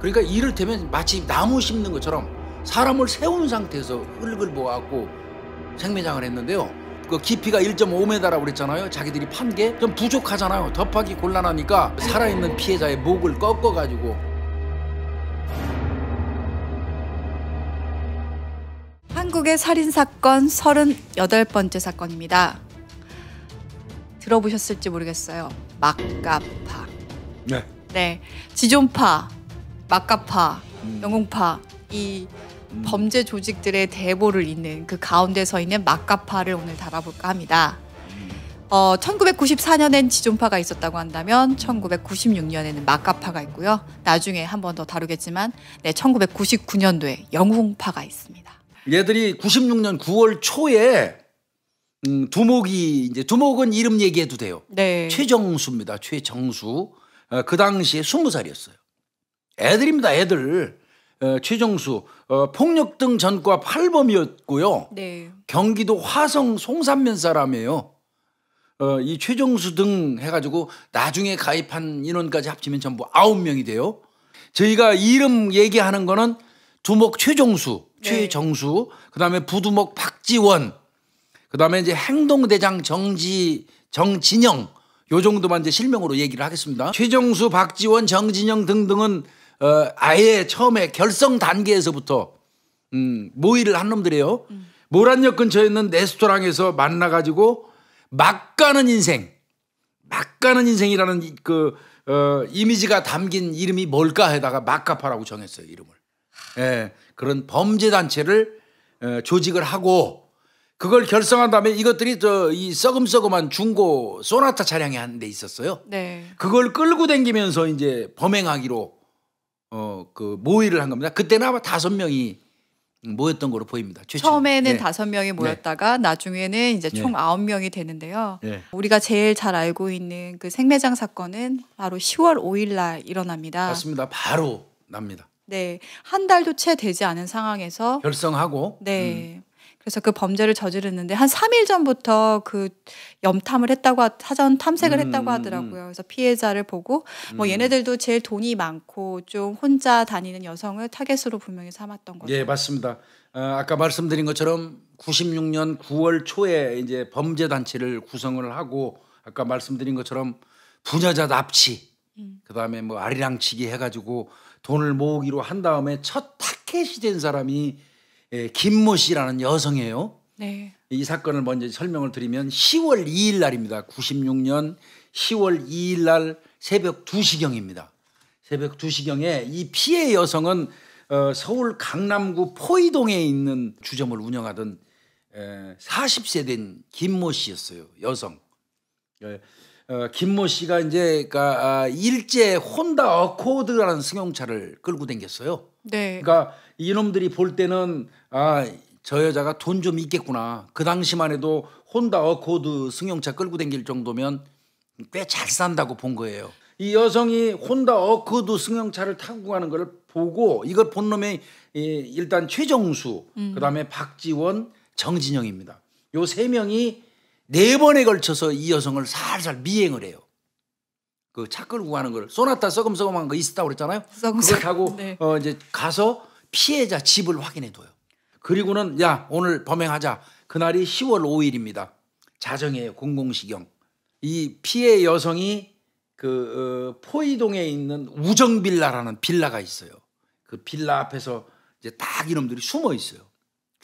그러니까 이를테면 마치 나무 심는 것처럼 사람을 세운 상태에서 흙을 모아갖고 생매장을 했는데요. 그 깊이가 1.5m라고 그랬잖아요. 자기들이 판게 좀 부족하잖아요. 덮하기 곤란하니까 살아있는 피해자의 목을 꺾어가지고 한국의 살인 사건 38번째 사건입니다. 들어보셨을지 모르겠어요. 막가파. 네. 네. 지존파. 막가파, 음. 영웅파이 음. 범죄 조직들의 대보를 잇는 그 가운데 서 있는 막가파를 오늘 달아볼까 합니다. 음. 어, 1994년엔 지존파가 있었다고 한다면 1996년에는 막가파가 있고요. 나중에 한 번 더 다루겠지만 네, 1999년도에 영웅파가 있습니다. 얘들이 96년 9월 초에 음, 두목이 이제 두목은 이름 얘기해도 돼요. 네. 최정수입니다. 최정수. 어, 그 당시에 20살이었어요. 애들입니다, 애들. 어, 최종수 어, 폭력 등 전과 8범이었고요. 네. 경기도 화성 송산면 사람이에요. 어, 이최종수등 해가지고 나중에 가입한 인원까지 합치면 전부 9명이 돼요. 저희가 이름 얘기하는 거는 두목 최종수 최정수, 네. 그 다음에 부두목 박지원, 그 다음에 이제 행동대장 정지, 정진영, 요 정도만 이제 실명으로 얘기를 하겠습니다. 최정수, 박지원, 정진영 등등은 어, 아예 처음에 결성 단계에서부터 음, 모의를 한 놈들이에요. 음. 모란역 근처에 있는 레스토랑에서 만나가지고 막 가는 인생, 막 가는 인생이라는 그 어, 이미지가 담긴 이름이 뭘까 해다가 막가파라고 정했어요 이름을. 예, 그런 범죄 단체를 어, 조직을 하고 그걸 결성한 다음에 이것들이 저 이 썩음썩음한 중고 소나타 차량에한 데 있었어요. 네. 그걸 끌고 댕기면서 이제 범행하기로 어, 그 모의를 한 겁니다. 그때는 아마 다섯 명이 모였던 거로 보입니다. 최초. 처음에는 예. 다섯 네. 명이 모였다가 네. 나중에는 이제 총 네. 아홉 네. 명이 되는데요. 네. 우리가 제일 잘 알고 있는 그 생매장 사건은 바로 10월 5일 날 일어납니다. 맞습니다. 바로 납니다. 네. 한 달도 채 되지 않은 상황에서 결성하고 네. 음. 그래서 그 범죄를 저지르는데 한 3일 전부터 그 염탐을 했다고 하, 사전 탐색을 음, 했다고 음, 음. 하더라고요. 그래서 피해자를 보고 뭐 음. 얘네들도 제일 돈이 많고 좀 혼자 다니는 여성을 타겟으로 분명히 삼았던 거죠. 예, 맞습니다. 어, 아까 말씀드린 것처럼 96년 9월 초에 이제 범죄 단체를 구성을 하고 아까 말씀드린 것처럼 부녀자 납치 그다음에 뭐 아리랑치기 해가지고 돈을 모으기로 한 다음에 첫 타켓이 된 사람이 예, 김모 씨라는 여성이에요. 네. 이 사건을 먼저 설명을 드리면 10월 2일 날입니다. 96년 10월 2일 날 새벽 2시경입니다. 새벽 2시경에 이 피해 여성은 어, 서울 강남구 포이동에 있는 주점을 운영하던 에, 40세 된 김모 씨였어요. 여성. 예. 어, 김모 씨가 이제 그니까 아, 일제 혼다 어코드라는 승용차를 끌고 댕겼어요. 네. 그러니까 이놈들이 볼 때는 아, 저 여자가 돈 좀 있겠구나. 그 당시만 해도 혼다 어코드 승용차 끌고 댕길 정도면 꽤 잘 산다고 본 거예요. 이 여성이 혼다 어코드 승용차를 타고 가는 걸 보고 이걸 본 놈의 일단 최정수, 음. 그다음에 박지원, 정진영입니다. 요 세 명이 네 번에 걸쳐서 이 여성을 살살 미행을 해요. 그 차 끌고 가는 걸 쏘나타 썩음썩음한 거 있었다고 그랬잖아요. 썩음 그걸 타고 네. 어 이제 가서 피해자 집을 확인해 둬요. 그리고는 야 오늘 범행하자. 그날이 10월 5일입니다. 자정에 공공시경. 이 피해 여성이 그 어, 포이동에 있는 우정빌라라는 빌라가 있어요. 그 빌라 앞에서 이제 딱 이놈들이 숨어 있어요.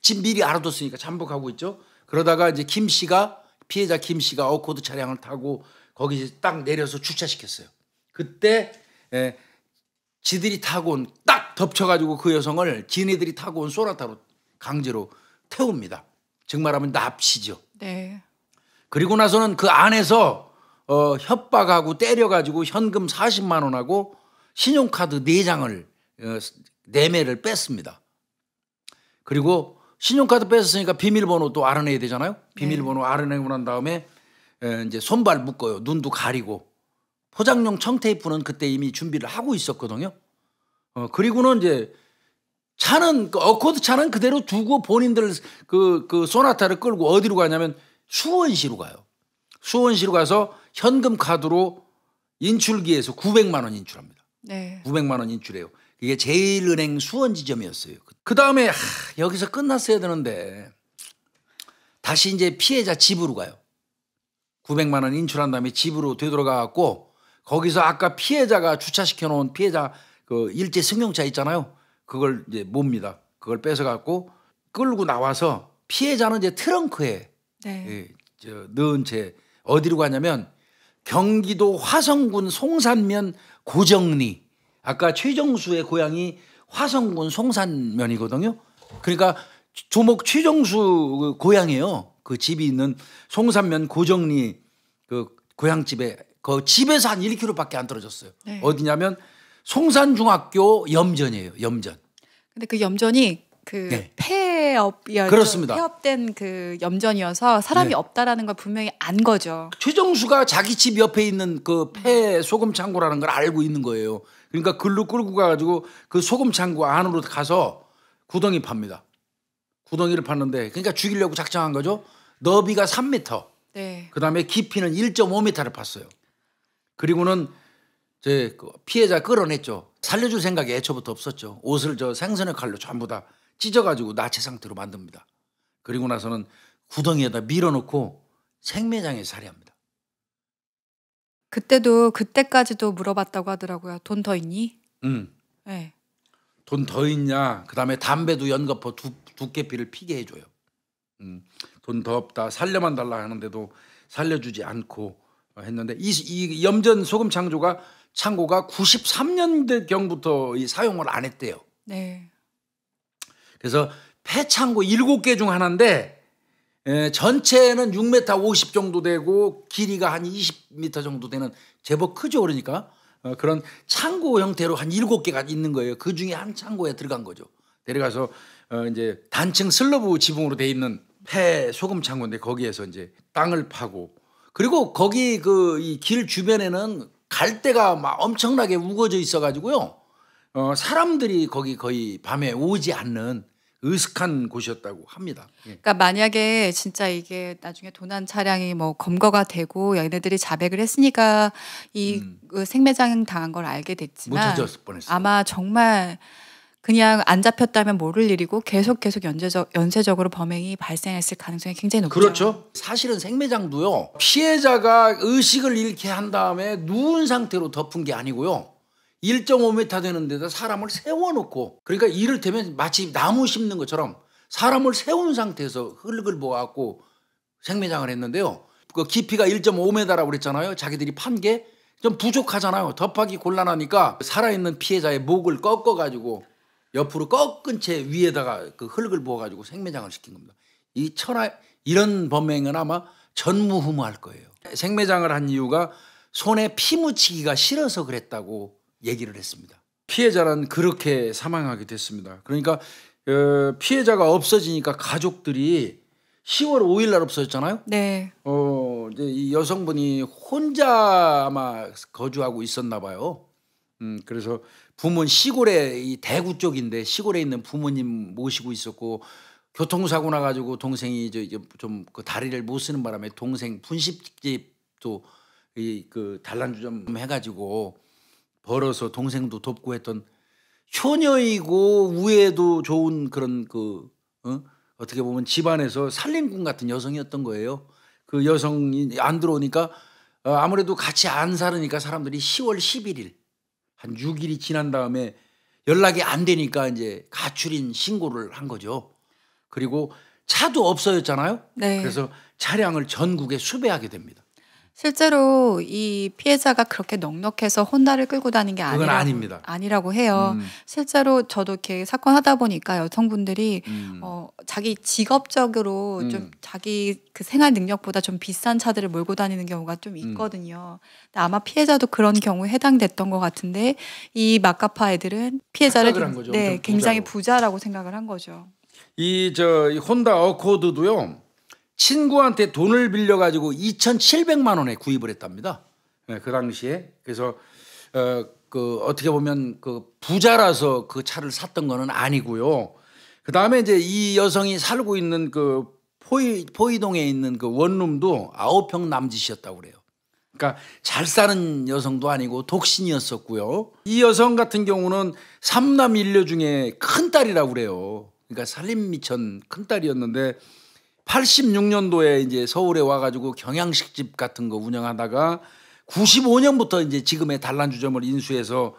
집 미리 알아뒀으니까 잠복하고 있죠. 그러다가 이제 김 씨가 피해자 김 씨가 어코드 차량을 타고 거기 서딱 내려서 주차시켰어요. 그때 에, 예, 지들이 타고 온 딱 덮쳐가지고 그 여성을 지네들이 타고 온 소나타로 강제로 태웁니다. 정말하면 납치죠. 네. 그리고 나서는 그 안에서 어, 협박하고 때려가지고 현금 40만 원하고 신용카드 4장을 어, 4매를 뺐습니다. 그리고 신용카드 뺐으니까 비밀번호도 알아내야 되잖아요. 네. 비밀번호 네. 알아내고 난 다음에 에, 이제 손발 묶어요. 눈도 가리고 포장용 청테이프는 그때 이미 준비를 하고 있었거든요. 어, 그리고는 이제 차는 그 어코드 차는 그대로 두고 본인들 그, 그 소나타를 끌고 어디로 가냐면 수원시로 가요. 수원시로 가서 현금 카드로 인출기에서 900만 원 인출합니다. 네. 900만 원 인출해요. 이게 제일은행 수원 지점이었어요. 그, 그 다음에 여기서 끝났어야 되는데 다시 이제 피해자 집으로 가요. 900만 원 인출한 다음에 집으로 되돌아가 갖고 거기서 아까 피해자가 주차시켜 놓은 피해자 그 일제 승용차 있잖아요. 그걸 이제 몹니다. 그걸 뺏어 갖고 끌고 나와서 피해자는 이제 트렁크에 네. 예, 저 넣은 채 어디로 가냐면 경기도 화성군 송산면 고정리 아까 최정수의 고향이 화성군 송산면이거든요. 그러니까 조목 최정수 그 고향이에요. 그 집이 있는 송산면 고정리 그 고향집에 그 집에서 한 1km밖에 안 떨어졌어요. 네. 어디냐면 송산중학교 염전이에요. 염전. 근데 그 염전이 그 네. 폐업이었죠. 그렇습니다. 폐업된 그 염전이어서 사람이 네. 없다라는 걸 분명히 안 거죠. 최정수가 자기 집 옆에 있는 그 폐 소금 창고라는 걸 알고 있는 거예요. 그러니까 글로 끌고 가가지고 그 소금 창고 안으로 가서 구덩이 팝니다. 구덩이를 팠는데 그러니까 죽이려고 작정한 거죠. 너비가 3m. 네. 그다음에 깊이는 1.5m를 팠어요. 그리고는 제 그 피해자 끌어냈죠. 살려줄 생각이 애초부터 없었죠. 옷을 저 생선의 칼로 전부 다 찢어가지고 나체 상태로 만듭니다. 그리고 나서는 구덩이에다 밀어놓고 생매장에 살해합니다. 그때도 그때까지도 물어봤다고 하더라고요. 돈 더 있니? 응. 음. 네. 예. 돈더 있냐? 그다음에 담배도 연거푸 두 두께피를 피게 해줘요. 음, 돈 더 없다 살려만 달라 하는데도 살려주지 않고 어, 했는데 이, 이 염전 소금 창조가 창고가 93년대 경부터 사용을 안 했대요. 네. 그래서 폐창고 7개 중 하나인데 에, 예, 전체는 6m 50 정도 되고 길이가 한 20m 정도 되는 제법 크죠 그러니까 어, 그런 창고 형태로 한 7개가 있는 거예요. 그 중에 한 창고에 들어간 거죠. 내려가서 어, 이제 단층 슬러브 지붕으로 돼 있는 폐 소금 창고인데 거기에서 이제 땅을 파고 그리고 거기 그이길 주변에는 갈대가 막 엄청나게 우거져 있어가지고요. 어, 사람들이 거기 거의 밤에 오지 않는 으슥한 곳이었다고 합니다. 예. 그러니까 만약에 진짜 이게 나중에 도난 차량이 뭐 검거가 되고 얘네들이 자백을 했으니까 이 음. 그 생매장 당한 걸 알게 됐지만 아마 정말 그냥 안 잡혔다면 모를 일이고 계속 계속 연쇄적, 연쇄적으로 범행이 발생했을 가능성이 굉장히 높죠. 그렇죠. 사실은 생매장도요. 피해자가 의식을 잃게 한 다음에 누운 상태로 덮은 게 아니고요. 1.5m 되는 데다 사람을 세워놓고 그러니까 이를테면 마치 나무 심는 것처럼 사람을 세운 상태에서 흙을 모아갖고 생매장을 했는데요. 그 깊이가 1.5m라고 그랬잖아요. 자기들이 판 게 좀 부족하잖아요. 덮하기 곤란하니까 살아있는 피해자의 목을 꺾어가지고 옆으로 꺾은 채 위에다가 그 흙을 부어가지고 생매장을 시킨 겁니다. 이 천하 이런 범행은 아마 전무후무할 거예요. 생매장을 한 이유가 손에 피 묻히기가 싫어서 그랬다고 얘기를 했습니다. 피해자는 그렇게 사망하게 됐습니다. 그러니까 어, 피해자가 없어지니까 가족들이 10월 5일 날 없어졌잖아요. 네. 어, 이제 이 여성분이 혼자 아마 거주하고 있었나 봐요. 음, 그래서 부모는 시골에 이 대구 쪽인데 시골에 있는 부모님 모시고 있었고 교통사고 나가지고 동생이 이제 좀그 다리를 못 쓰는 바람에 동생 분식집도 이그 단란주 점 해가지고 벌어서 동생도 돕고 했던 효녀이고 우애도 좋은 그런 그 어? 어떻게 보면 집안에서 살림꾼 같은 여성이었던 거예요. 그 여성이 안 들어오니까 어, 아무래도 같이 안 살으니까 사람들이 10월 11일 한 6일이 지난 다음에 연락이 안 되니까 이제 가출인 신고를 한 거죠. 그리고 차도 없어졌잖아요. 네. 그래서 차량을 전국에 수배하게 됩니다. 실제로 이 피해자가 그렇게 넉넉해서 혼다를 끌고 다니는 게 아니라, 아닙니다. 아니라고 해요. 음. 실제로 저도 이렇게 사건 하다 보니까 여성분들이 음. 어, 자기 직업적으로 음. 좀 자기 그 생활 능력보다 좀 비싼 차들을 몰고 다니는 경우가 좀 음. 있거든요. 아마 피해자도 그런 경우에 해당됐던 것 같은데 이막가파 애들은 피해자를 네, 굉장히 부자라고 생각을 한 거죠. 이저 혼다 어코드도요. 친구한테 돈을 빌려가지고 2,700만 원에 구입을 했답니다. 네, 그 당시에 그래서 어, 그 어떻게 보면 그 부자라서 그 차를 샀던 거는 아니고요. 그 다음에 이제 이 여성이 살고 있는 그 포이 포이동에 있는 그 원룸도 아홉 평 남짓이었다고 그래요. 그러니까 잘 사는 여성도 아니고 독신이었었고요. 이 여성 같은 경우는 삼남 일녀 중에 큰 딸이라고 그래요. 그러니까 살림 미천 큰 딸이었는데 86년도에 이제 서울에 와가지고 경양식집 같은 거 운영하다가 95년부터 이제 지금의 단란주점을 인수해서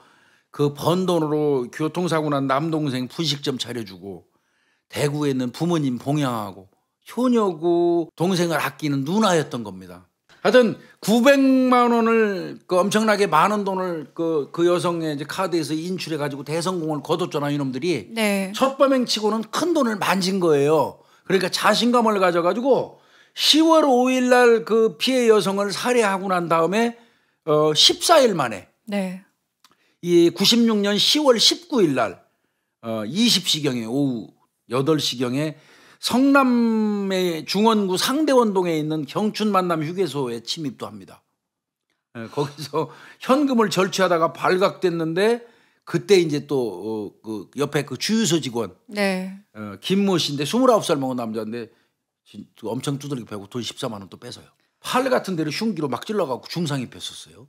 그 번 돈으로 교통사고 난 남동생 분식점 차려주고 대구에 있는 부모님 봉양하고 효녀고 동생을 아끼는 누나였던 겁니다. 하여튼 900만 원을 그 엄청나게 많은 돈을 그, 그 여성의 이제 카드에서 인출해 가지고 대성공을 거뒀잖아 이놈들이. 네. 첫 범행치고는 큰 돈을 만진 거예요. 그러니까 자신감을 가져가지고 10월 5일 날 그 피해 여성을 살해하고 난 다음에 어 14일 만에 네. 이 96년 10월 19일 날 어, 20시경에 오후 8시경에 성남의 중원구 상대원동에 있는 경춘 만남 휴게소에 침입도 합니다. 에, 예, 거기서 현금을 절취하다가 발각됐는데 그때 이제 또그 어, 옆에 그 주유소 직원 네. 어, 김모 씨인데 29살 먹은 남자인데 그 엄청 두들겨 패고 돈 14만 원 또 뺏어요. 팔 같은 데를 흉기로 막 찔러갖고 중상 입혔었어요.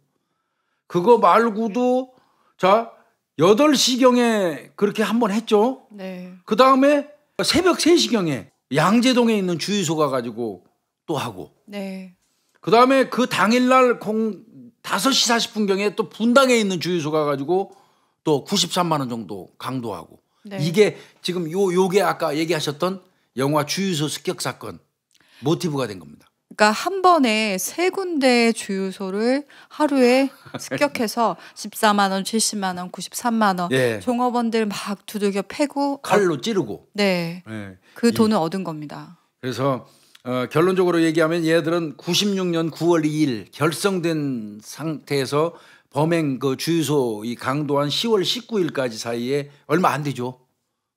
그거 말고도 자 8시경에 그렇게 한 번 했죠. 네. 그 다음에 새벽 3시경에 양재동에 있는 주유소 가가지고 또 하고. 네. 그 다음에 그 당일날 공 5시 40분경에 또 분당에 있는 주유소 가가지고 또 93만 원 정도 강도하고 네. 이게 지금 요 요게 아까 얘기하셨던 영화 주유소 습격 사건 모티브가 된 겁니다. 그러니까 한 번에 세 군데 주유소를 하루에 습격해서 14만 원, 70만 원, 93만 원 네. 종업원들 막 두들겨 패고 칼로 찌르고 네. 네. 그 돈을 이, 얻은 겁니다. 그래서 어, 결론적으로 얘기하면 얘들은 96년 9월 2일 결성된 상태에서 범행 그 주유소 이 강도한 10월 19일까지 사이에 얼마 안 되죠.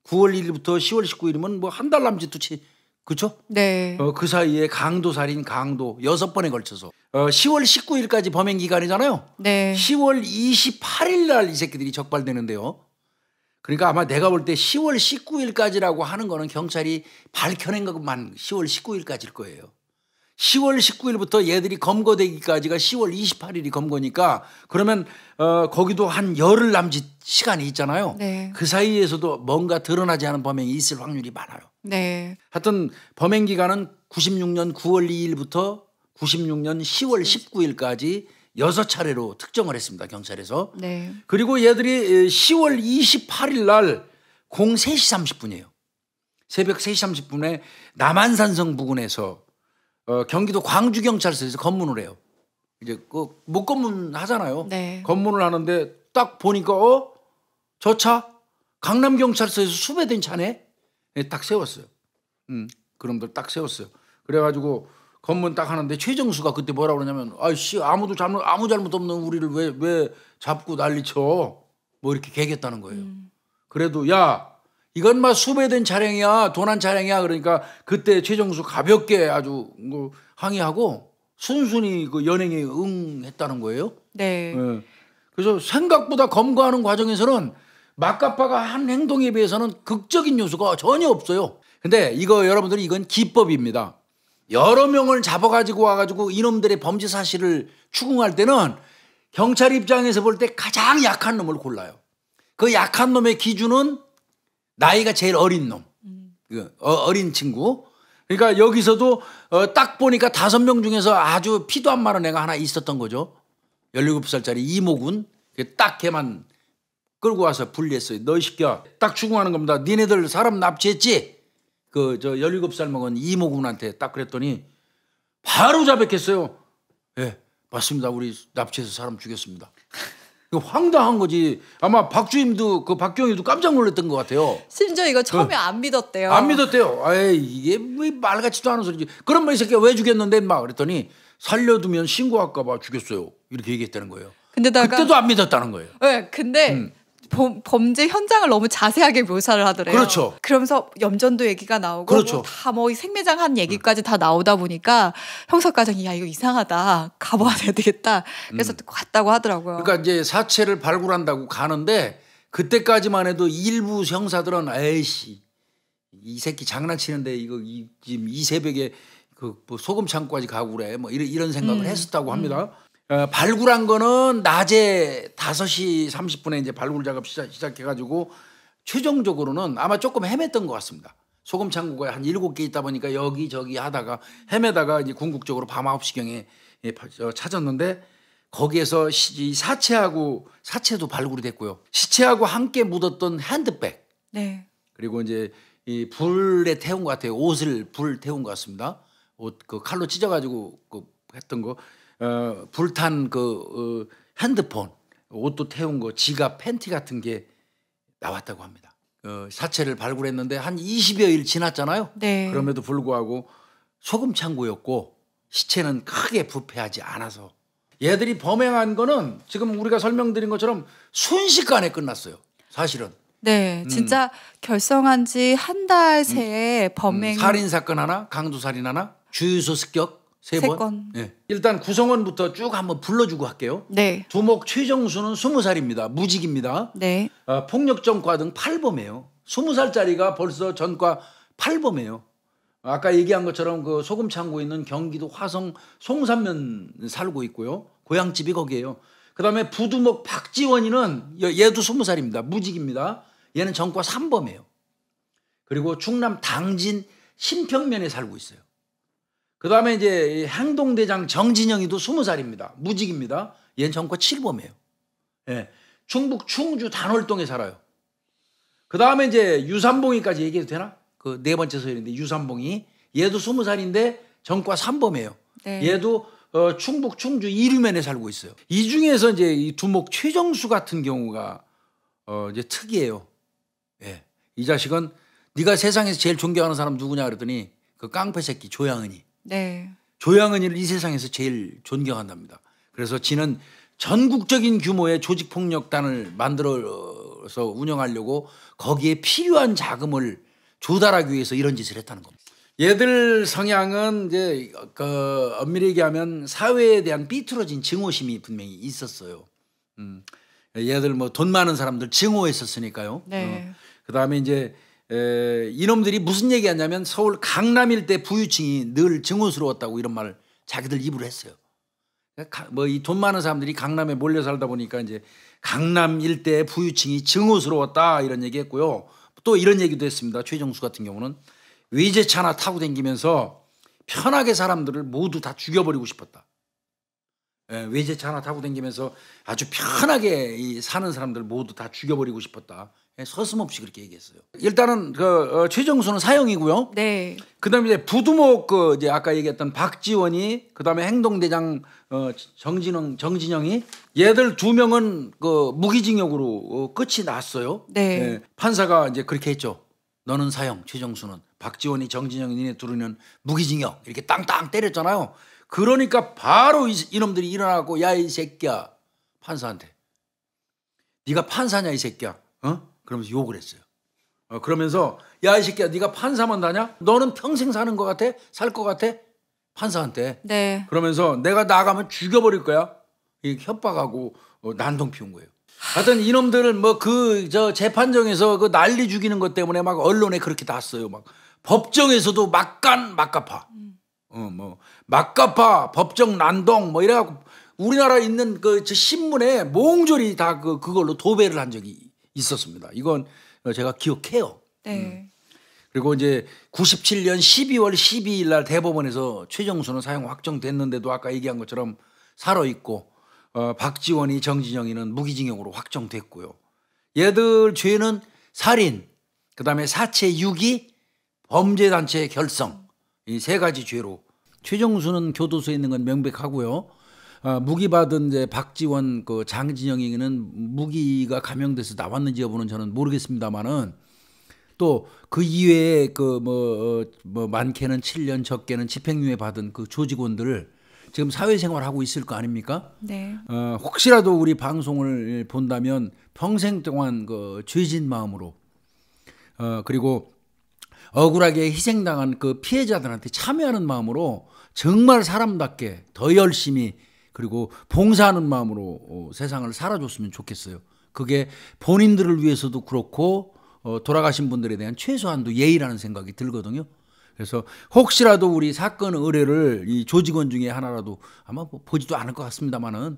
9월 1일부터 10월 19일이면 뭐 한 달남짓두치 그렇죠? 네. 어, 그 사이에 강도 살인 강도 여섯 번에 걸쳐서 어, 10월 19일까지 범행 기간이잖아요. 네. 10월 28일 날 이 새끼들이 적발되는데요. 그러니까 아마 내가 볼 때 10월 19일까지라고 하는 거는 경찰이 밝혀낸 것만 10월 19일까지일 거예요. 10월 19일부터 얘들이 검거되기까지가 10월 28일이 검거니까 그러면 어, 거기도 한 열흘 남짓 시간이 있잖아요. 네. 그 사이에서도 뭔가 드러나지 않은 범행이 있을 확률이 많아요. 네. 하여튼 범행 기간은 96년 9월 2일부터 96년 10월 19일까지 6 차례로 특정을 했습니다. 경찰에서. 네. 그리고 얘들이 10월 28일 날 03시 30분이에요. 새벽 3시 30분에 남한산성 부근에서 어, 경기도 광주 경찰서에서 검문을 해요. 이제 그못 검문 하잖아요. 네. 검문을 하는데 딱 보니까 어? 저 차 강남 경찰서에서 수배된 차네. 네, 딱 세웠어요. 음, 그놈들 딱 세웠어요. 그래가지고 검문 딱 하는데 최정수가 그때 뭐라 그러냐면 아씨 아무도 잘못 아무 잘못 없는 우리를 왜 왜 잡고 난리쳐 뭐 이렇게 개겼다는 거예요. 음. 그래도 야 이건 막 뭐 수배된 차량이야, 도난 차량이야. 그러니까 그때 최정수 가볍게 아주 뭐 항의하고 순순히 그 연행에 응했다는 거예요. 네. 네. 그래서 생각보다 검거하는 과정에서는 막가파가 한 행동에 비해서는 극적인 요소가 전혀 없어요. 근데 이거 여러분들이 이건 기법입니다. 여러 명을 잡아가지고 와가지고 이놈들의 범죄 사실을 추궁할 때는 경찰 입장에서 볼 때 가장 약한 놈을 골라요. 그 약한 놈의 기준은 나이가 제일 어린 놈. 그 어, 어린 친구. 그러니까 여기서도 어, 딱 보니까 다섯 명 중에서 아주 피도 안 마른 애가 하나 있었던 거죠. 17살짜리 이모군. 그 딱 걔만 끌고 와서 분리했어요. 너희 시켜. 딱 추궁하는 겁니다. 니네들 사람 납치했지? 그 저 17살 먹은 이모군한테 딱 그랬더니 바로 자백했어요. 예. 네, 맞습니다. 우리 납치해서 사람 죽였습니다. 황당한 거지. 아마 박주임도 그 박경희도 깜짝 놀랐던 것 같아요. 심지어 이거 처음에 어. 안 믿었대요. 안 믿었대요. 아이 이게 뭐 말 같지도 않은 소리지. 그런 뭐이 새끼 왜 죽였는데 막 그랬더니 살려두면 신고할까봐 죽였어요. 이렇게 얘기했다는 거예요. 근데다가 그때도 안 믿었다는 거예요. 네, 근데 음. 범,죄 현장을 너무 자세하게 묘사를 하더래요. 그렇죠. 그러면서 염전도 얘기가 나오고 뭐 그렇죠. 뭐 다뭐 생매장 한 얘기까지 네. 다 나오다 보니까 형사과장이 야 이거 이상하다 가봐야 되겠다. 그래서 음. 갔다고 하더라고요. 그러니까 이제 사체를 발굴한다고 가는데 그때까지만 해도 일부 형사들은 에이씨 이 새끼 장난치는데 이거 이, 지금 이 새벽에 그뭐 소금 창고까지 가고 그래 뭐 이런, 이런 생각을 음. 했었다고 합니다. 음. 어, 발굴한 거는 낮에 5시 30분에 이제 발굴 작업 시작, 시작해가지고 최종적으로는 아마 조금 헤맸던 것 같습니다. 소금 창고가 한 7개 있다 보니까 여기저기 하다가 헤매다가 이제 궁극적으로 밤 9시경에 예, 찾았는데 거기에서 시, 사체하고 사체도 발굴이 됐고요. 시체하고 함께 묻었던 핸드백. 네. 그리고 이제 이 불에 태운 것 같아요. 옷을 불 태운 것 같습니다. 옷 그 칼로 찢어가지고 그 했던 거 어, 불탄 그 어, 핸드폰, 옷도 태운 거, 지갑, 팬티 같은 게 나왔다고 합니다. 어, 사체를 발굴했는데 한 20여일 지났잖아요. 네. 그럼에도 불구하고 소금 창고였고 시체는 크게 부패하지 않아서 얘들이 범행한 거는 지금 우리가 설명드린 것처럼 순식간에 끝났어요. 사실은. 네, 음. 진짜 음. 결성한 지 한 달 새에 음. 범행 음, 살인 사건 하나, 강도 살인 하나, 주유소 습격 세 번. 네. 일단 구성원부터 쭉 한번 불러주고 할게요. 네. 두목 최정수는 스무 살입니다. 무직입니다. 네. 어, 폭력전과 등 8범이에요. 스무 살짜리가 벌써 전과 8범이에요. 아까 얘기한 것처럼 그 소금 창고 있는 경기도 화성 송산면 살고 있고요. 고향집이 거기에요. 그다음에 부두목 박지원이는 얘도 스무 살입니다. 무직입니다. 얘는 전과 3범이에요. 그리고 충남 당진 신평면에 살고 있어요. 그 다음에 이제 행동대장 정진영이도 20살입니다. 무직입니다. 얘는 전과 7범이에요. 예. 충북 충주 단월동에 살아요. 그 다음에 이제 유산봉이까지 얘기해도 되나? 그 네 번째 소일인데 유산봉이 얘도 20살인데 정과 3범이에요. 네. 얘도 어, 충북 충주 이류면에 살고 있어요. 이 중에서 이제 이 두목 최정수 같은 경우가 어, 이제 특이해요. 예. 이 자식은 네가 세상에서 제일 존경하는 사람 누구냐 그랬더니 그 깡패 새끼 조양은이 네. 조양은이를 이 세상에서 제일 존경한답니다. 그래서 지는 전국적인 규모의 조직폭력단을 만들어서 운영하려고 거기에 필요한 자금을 조달하기 위해서 이런 짓을 했다는 겁니다. 얘들 성향은 이제 그 엄밀히 얘기하면 사회에 대한 삐뚤어진 증오심이 분명히 있었어요. 음. 얘들 뭐 돈 많은 사람들 증오했었으니까요. 네. 어. 그다음에 이제 에, 이놈들이 무슨 얘기하냐면 서울 강남 일대 부유층이 늘 증오스러웠다고 이런 말을 자기들 입으로 했어요. 뭐이 돈 많은 사람들이 강남에 몰려 살다 보니까 이제 강남 일대 부유층이 증오스러웠다 이런 얘기했고요. 또 이런 얘기도 했습니다. 최정수 같은 경우는 외제차 나 타고 댕기면서 편하게 사람들을 모두 다 죽여버리고 싶었다. 외제차 나 타고 댕기면서 아주 편하게 사는 사람들 모두 다 죽여버리고 싶었다. 예, 서슴없이 그렇게 얘기했어요. 일단은 그 어, 최정수는 사형이고요. 네. 그다음에 이제 부두목 그 이제 아까 얘기했던 박지원이 그다음에 행동대장 어, 정진영 정진영이 얘들 두 명은 그 무기징역으로 어, 끝이 났어요. 네. 네. 판사가 이제 그렇게 했죠. 너는 사형, 최정수는 박지원이 정진영이 니네 둘은 무기징역 이렇게 땅땅 때렸잖아요. 그러니까 바로 이, 이놈들이 일어나고 야 이 새끼야 판사한테 네가 판사냐 이 새끼야 어? 그러면서 욕을 했어요. 어, 그러면서 야 이 새끼야 네가 판사만 다냐? 너는 평생 사는 것 같아? 살 것 같아? 판사한테. 네. 그러면서 내가 나가면 죽여버릴 거야. 협박하고 어, 난동 피운 거예요. 하여튼 이놈들을 뭐그 저 재판정에서 그 난리 죽이는 것 때문에 막 언론에 그렇게 났어요. 막 법정에서도 막간 막가파. 음. 어뭐 막가파 법정 난동 뭐 이래갖고 우리나라 에 있는 그 신문에 몽졸이 다 그 그걸로 도배를 한 적이 있었습니다. 이건 제가 기억해요. 네. 음. 그리고 이제 97년 12월 12일 날 대법원에서 최정수는 사형 확정됐는데도 아까 얘기한 것처럼 살아 있고 어, 박지원이 정진영이는 무기징역으로 확정됐고요. 얘들 죄는 살인, 그다음에 사체 유기, 범죄 단체 결성 이 세 가지 죄로 최정수는 교도소에 있는 건 명백하고요. 아, 무기 받은 이제 박지원 그 장진영에게는 무기가 감염돼서 나왔는지 여부는 저는 모르겠습니다만은 또 그 이외에 그뭐뭐 어, 뭐 많게는 7년 적게는 집행유예 받은 그 조직원들을 지금 사회생활 하고 있을 거 아닙니까? 네. 어, 혹시라도 우리 방송을 본다면 평생 동안 그 죄진 마음으로 어 그리고 억울하게 희생당한 그 피해자들한테 참여하는 마음으로 정말 사람답게 더 열심히 그리고 봉사하는 마음으로 어, 세상을 살아줬으면 좋겠어요. 그게 본인들을 위해서도 그렇고 어, 돌아가신 분들에 대한 최소한도 예의라는 생각이 들거든요. 그래서 혹시라도 우리 사건 의뢰를 이 조직원 중에 하나라도 아마 뭐 보지도 않을 것 같습니다만은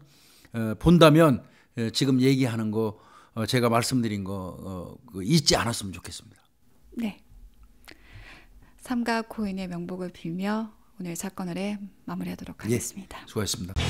어, 본다면 예, 지금 얘기하는 거 제가 말씀드린 거 그 잊지 않았으면 좋겠습니다. 네. 삼가 고인의 명복을 빌며 오늘 사건 을래 마무리하도록 예, 하겠습니다. 예, 수고하셨습니다.